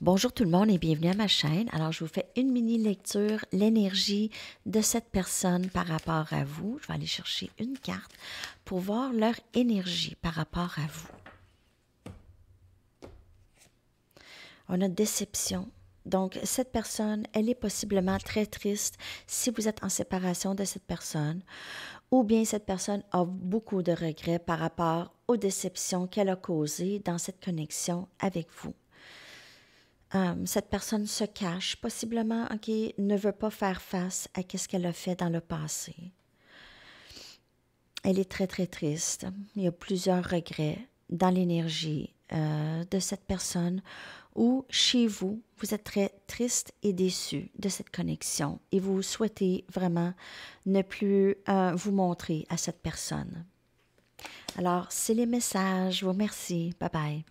Bonjour tout le monde et bienvenue à ma chaîne. Alors, je vous fais une mini lecture, l'énergie de cette personne par rapport à vous. Je vais aller chercher une carte pour voir leur énergie par rapport à vous. On a déception. Donc, cette personne, elle est possiblement très triste si vous êtes en séparation de cette personne ou bien cette personne a beaucoup de regrets par rapport aux déceptions qu'elle a causées dans cette connexion avec vous. Euh, cette personne se cache, possiblement, ok, ne veut pas faire face à ce qu'elle a fait dans le passé. Elle est très, très triste. Il y a plusieurs regrets dans l'énergie euh, de cette personne ou chez vous, vous êtes très triste et déçu de cette connexion et vous souhaitez vraiment ne plus euh, vous montrer à cette personne. Alors, c'est les messages. Je vous remercie. Bye bye.